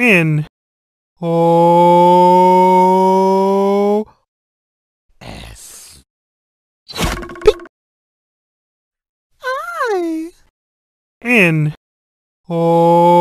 in. Oh.